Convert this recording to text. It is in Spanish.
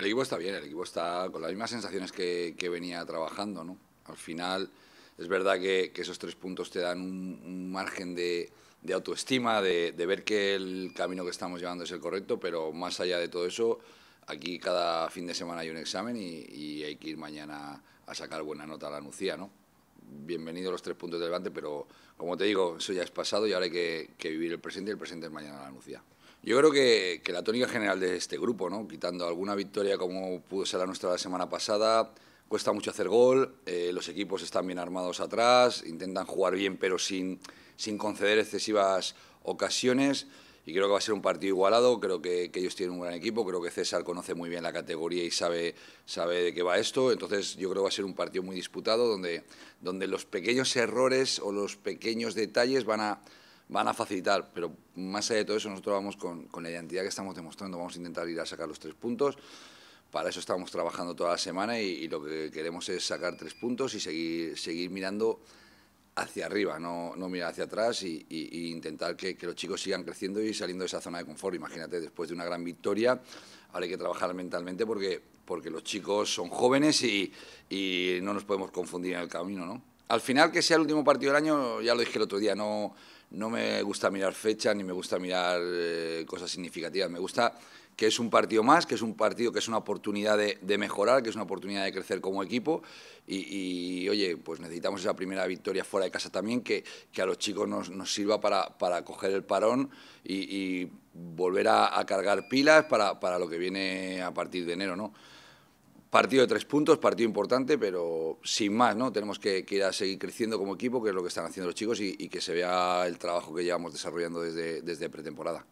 El equipo está bien, el equipo está con las mismas sensaciones que, venía trabajando, ¿no? Al final es verdad que, esos tres puntos te dan un, margen de, autoestima, de, ver que el camino que estamos llevando es el correcto, pero más allá de todo eso, aquí cada fin de semana hay un examen y, hay que ir mañana a sacar buena nota a la Nucía, ¿no? bienvenidos los tres puntos de pero como te digo, eso ya es pasado y ahora hay que, vivir el presente y el presente es mañana la anuncia. Yo creo que, la tónica general de este grupo, ¿no? quitando alguna victoria como pudo ser la nuestra la semana pasada, cuesta mucho hacer gol, eh, los equipos están bien armados atrás, intentan jugar bien pero sin, sin conceder excesivas ocasiones y creo que va a ser un partido igualado, creo que, ellos tienen un gran equipo, creo que César conoce muy bien la categoría y sabe, sabe de qué va esto, entonces yo creo que va a ser un partido muy disputado donde, donde los pequeños errores o los pequeños detalles van a, van a facilitar, pero más allá de todo eso nosotros vamos con, con la identidad que estamos demostrando, vamos a intentar ir a sacar los tres puntos, para eso estamos trabajando toda la semana y, y lo que queremos es sacar tres puntos y seguir, seguir mirando hacia arriba, no, no mirar hacia atrás y, intentar que, los chicos sigan creciendo y saliendo de esa zona de confort. Imagínate, después de una gran victoria, ahora hay que trabajar mentalmente porque, porque los chicos son jóvenes y no nos podemos confundir en el camino, ¿no? al final que sea el último partido del año, ya lo dije el otro día, no, no me gusta mirar fechas ni me gusta mirar eh, cosas significativas, me gusta que es un partido más, que es un partido que es una oportunidad de, mejorar, que es una oportunidad de crecer como equipo y, oye, pues necesitamos esa primera victoria fuera de casa también, que, a los chicos nos, nos sirva para, coger el parón y, volver a, cargar pilas para, para lo que viene a partir de enero, ¿no? Partido de tres puntos, partido importante, pero sin más, ¿no? Tenemos que, ir a seguir creciendo como equipo, que es lo que están haciendo los chicos, y, que se vea el trabajo que llevamos desarrollando desde pretemporada.